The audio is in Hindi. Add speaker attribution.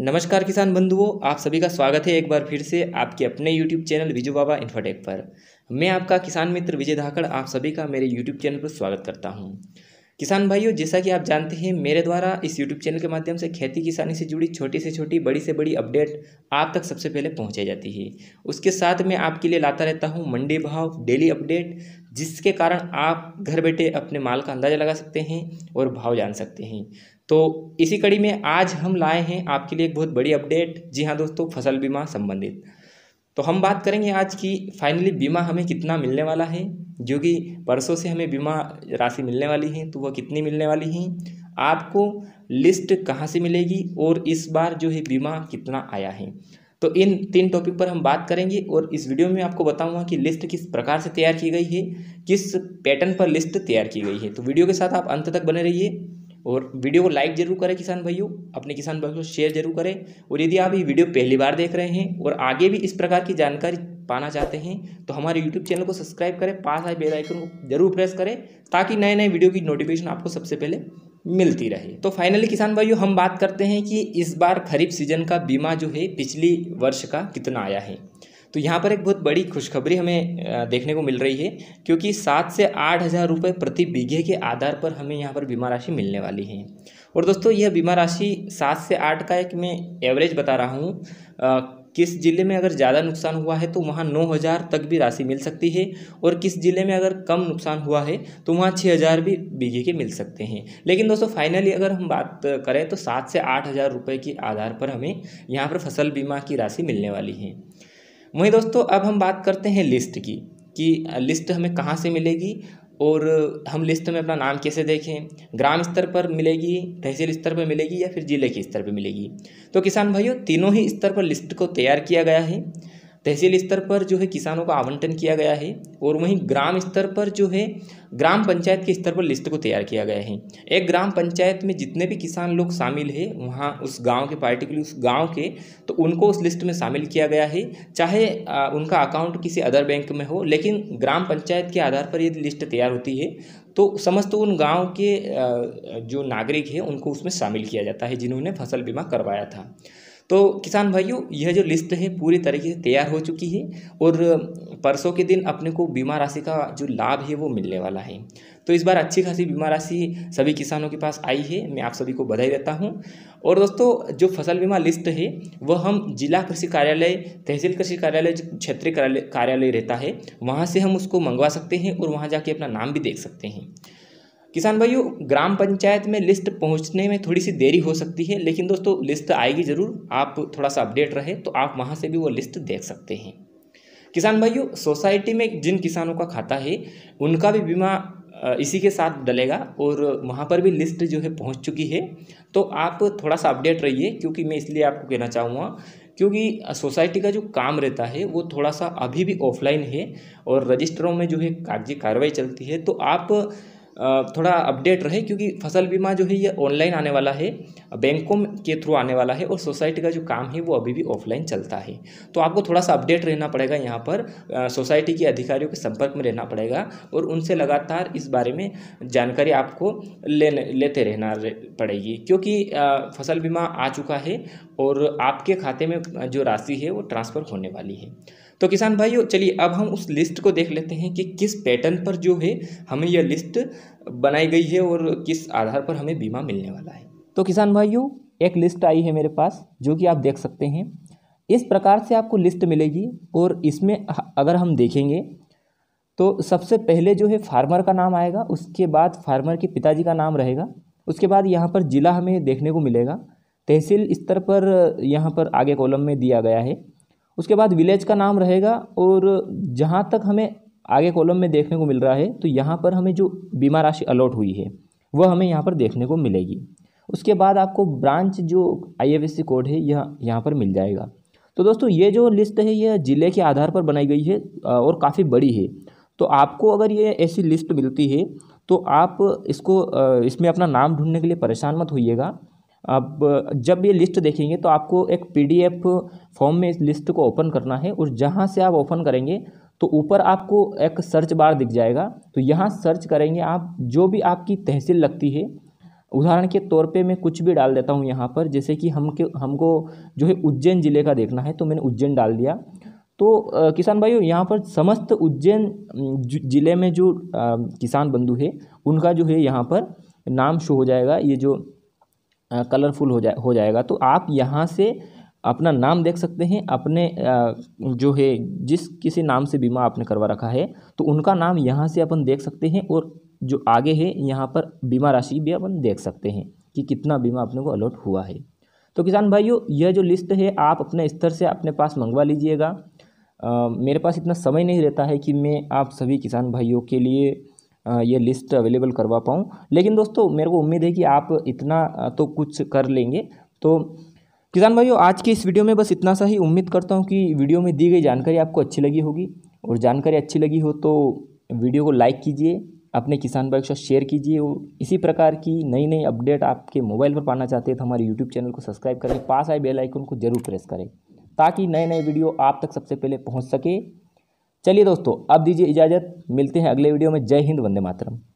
Speaker 1: नमस्कार किसान बंधुओं आप सभी का स्वागत है एक बार फिर से आपके अपने YouTube channel Viju Baba Infotech पर मैं आपका किसान मित्र विजय धाकड़ आप सभी का मेरे YouTube चैनल पर स्वागत करता हूं किसान भाइयों जैसा कि आप जानते हैं मेरे द्वारा इस YouTube चैनल के माध्यम से खेती किसानी से जुड़ी छोटी से छोटी बड़ी से बड़ी अपडेट आप तक सबसे पहले पहुँचाई जाती है उसके साथ मैं आपके लिए लाता रहता हूँ मंडी भाव डेली अपडेट जिसके कारण आप घर बैठे अपने माल का अंदाज़ा लगा सकते हैं और भाव जान सकते हैं तो इसी कड़ी में आज हम लाए हैं आपके लिए एक बहुत बड़ी अपडेट जी हाँ दोस्तों फसल बीमा संबंधित तो हम बात करेंगे आज की फाइनली बीमा हमें कितना मिलने वाला है जो कि परसों से हमें बीमा राशि मिलने वाली है तो वह कितनी मिलने वाली है आपको लिस्ट कहाँ से मिलेगी और इस बार जो है बीमा कितना आया है तो इन तीन टॉपिक पर हम बात करेंगे और इस वीडियो में आपको बताऊंगा कि लिस्ट किस प्रकार से तैयार की गई है किस पैटर्न पर लिस्ट तैयार की गई है तो वीडियो के साथ आप अंत तक बने रहिए और वीडियो को लाइक जरूर करें किसान भाइयों अपने किसान भाइयों को शेयर जरूर करें और यदि आप ये वीडियो पहली बार देख रहे हैं और आगे भी इस प्रकार की जानकारी पाना चाहते हैं तो हमारे यूट्यूब चैनल को सब्सक्राइब करें पास आए बेल आइकन को जरूर प्रेस करें ताकि नए नए वीडियो की नोटिफिकेशन आपको सबसे पहले मिलती रहे तो फाइनली किसान भाइयों हम बात करते हैं कि इस बार खरीफ सीजन का बीमा जो है पिछली वर्ष का कितना आया है तो यहाँ पर एक बहुत बड़ी खुशखबरी हमें देखने को मिल रही है क्योंकि सात से आठ हज़ार रुपये प्रति बीघे के आधार पर हमें यहाँ पर बीमा राशि मिलने वाली है और दोस्तों यह बीमा राशि सात से आठ का एक मैं एवरेज बता रहा हूँ किस ज़िले में अगर ज़्यादा नुकसान हुआ है तो वहाँ नौ हज़ार तक भी राशि मिल सकती है और किस ज़िले में अगर कम नुकसान हुआ है तो वहाँ छः हज़ार भी बीघे के मिल सकते हैं लेकिन दोस्तों फाइनली अगर हम बात करें तो सात से आठ हज़ार रुपये के आधार पर हमें यहाँ पर फसल बीमा की राशि मिलने वाली है वहीं दोस्तों अब हम बात करते हैं लिस्ट की कि लिस्ट हमें कहाँ से मिलेगी और हम लिस्ट में अपना नाम कैसे देखें ग्राम स्तर पर मिलेगी तहसील स्तर पर मिलेगी या फिर ज़िले के स्तर पर मिलेगी तो किसान भाइयों तीनों ही स्तर पर लिस्ट को तैयार किया गया है तहसील स्तर पर जो है किसानों का आवंटन किया गया है और वहीं ग्राम स्तर पर जो है ग्राम पंचायत के स्तर पर लिस्ट को तैयार किया गया है एक ग्राम पंचायत में जितने भी किसान लोग शामिल है वहाँ उस गांव के पार्टिकुलर उस गांव के तो उनको उस लिस्ट में शामिल किया गया है चाहे उनका अकाउंट किसी अदर बैंक में हो लेकिन ग्राम पंचायत के आधार पर यदि लिस्ट तैयार होती है तो समस्त उन गाँव के जो नागरिक है उनको उसमें शामिल किया जाता है जिन्होंने फसल बीमा करवाया था तो किसान भाइयों यह जो लिस्ट है पूरी तरीके से तैयार हो चुकी है और परसों के दिन अपने को बीमा राशि का जो लाभ है वो मिलने वाला है तो इस बार अच्छी खासी बीमा राशि सभी किसानों के पास आई है मैं आप सभी को बधाई देता हूँ और दोस्तों जो फसल बीमा लिस्ट है वह हम जिला कृषि कार्यालय तहसील कृषि कार्यालय जो क्षेत्रीय कार्यालय रहता है वहाँ से हम उसको मंगवा सकते हैं और वहाँ जाके अपना नाम भी देख सकते हैं किसान भाइयों ग्राम पंचायत में लिस्ट पहुंचने में थोड़ी सी देरी हो सकती है लेकिन दोस्तों लिस्ट आएगी ज़रूर आप थोड़ा सा अपडेट रहे तो आप वहाँ से भी वो लिस्ट देख सकते हैं किसान भाइयों सोसाइटी में जिन किसानों का खाता है उनका भी बीमा इसी के साथ डलेगा और वहाँ पर भी लिस्ट जो है पहुँच चुकी है तो आप थोड़ा सा अपडेट रहिए क्योंकि मैं इसलिए आपको कहना चाहूँगा क्योंकि सोसाइटी का जो काम रहता है वो थोड़ा सा अभी भी ऑफलाइन है और रजिस्टरों में जो है कागजी कार्रवाई चलती है तो आप थोड़ा अपडेट रहे क्योंकि फसल बीमा जो है ये ऑनलाइन आने वाला है बैंकों के थ्रू आने वाला है और सोसाइटी का जो काम है वो अभी भी ऑफलाइन चलता है तो आपको थोड़ा सा अपडेट रहना पड़ेगा यहाँ पर सोसाइटी के अधिकारियों के संपर्क में रहना पड़ेगा और उनसे लगातार इस बारे में जानकारी आपको लेने लेते रहना पड़ेगी क्योंकि फसल बीमा आ चुका है और आपके खाते में जो राशि है वो ट्रांसफ़र होने वाली है तो किसान भाइयों चलिए अब हम उस लिस्ट को देख लेते हैं कि किस पैटर्न पर जो है हमें यह लिस्ट बनाई गई है और किस आधार पर हमें बीमा मिलने वाला है तो किसान भाइयों एक लिस्ट आई है मेरे पास जो कि आप देख सकते हैं इस प्रकार से आपको लिस्ट मिलेगी और इसमें अगर हम देखेंगे तो सबसे पहले जो है फार्मर का नाम आएगा उसके बाद फार्मर के पिताजी का नाम रहेगा उसके बाद यहाँ पर ज़िला हमें देखने को मिलेगा तहसील स्तर पर यहाँ पर आगे कॉलम में दिया गया है उसके बाद विलेज का नाम रहेगा और जहाँ तक हमें आगे कॉलम में देखने को मिल रहा है तो यहाँ पर हमें जो बीमा राशि अलॉट हुई है वह हमें यहाँ पर देखने को मिलेगी उसके बाद आपको ब्रांच जो आई कोड है यह यहाँ पर मिल जाएगा तो दोस्तों ये जो लिस्ट है यह ज़िले के आधार पर बनाई गई है और काफ़ी बड़ी है तो आपको अगर ये ऐसी लिस्ट मिलती है तो आप इसको इसमें अपना नाम ढूंढने के लिए परेशान मत होइएगा आप जब ये लिस्ट देखेंगे तो आपको एक पीडीएफ फॉर्म में इस लिस्ट को ओपन करना है और जहाँ से आप ओपन करेंगे तो ऊपर आपको एक सर्च बार दिख जाएगा तो यहाँ सर्च करेंगे आप जो भी आपकी तहसील लगती है उदाहरण के तौर पे मैं कुछ भी डाल देता हूँ यहाँ पर जैसे कि हम के हमको जो है उज्जैन ज़िले का देखना है तो मैंने उज्जैन डाल दिया तो किसान भाइयों यहाँ पर समस्त उज्जैन ज़िले में जो किसान बंधु है उनका जो है यहाँ पर नाम शो हो जाएगा ये जो कलरफुल हो जाए हो जाएगा तो आप यहाँ से अपना नाम देख सकते हैं अपने जो है जिस किसी नाम से बीमा आपने करवा रखा है तो उनका नाम यहाँ से अपन देख सकते हैं और जो आगे है यहाँ पर बीमा राशि भी अपन देख सकते हैं कि कितना बीमा अपने को अलॉट हुआ है तो किसान भाइयों यह जो लिस्ट है आप अपने स्तर से अपने पास मंगवा लीजिएगा मेरे पास इतना समय नहीं रहता है कि मैं आप सभी किसान भाइयों के लिए ये लिस्ट अवेलेबल करवा पाऊँ लेकिन दोस्तों मेरे को उम्मीद है कि आप इतना तो कुछ कर लेंगे तो किसान भाइयों आज के इस वीडियो में बस इतना सा ही उम्मीद करता हूँ कि वीडियो में दी गई जानकारी आपको अच्छी लगी होगी और जानकारी अच्छी लगी हो तो वीडियो को लाइक कीजिए अपने किसान भाई के साथ शेयर कीजिए और इसी प्रकार की नई नई अपडेट आपके मोबाइल पर पाना चाहते हैं तो हमारे यूट्यूब चैनल को सब्सक्राइब करें पास आए बेल आइकन को जरूर प्रेस करें ताकि नए नए वीडियो आप तक सबसे पहले पहुंच सके चलिए दोस्तों अब दीजिए इजाज़त मिलते हैं अगले वीडियो में जय हिंद वंदे मातरम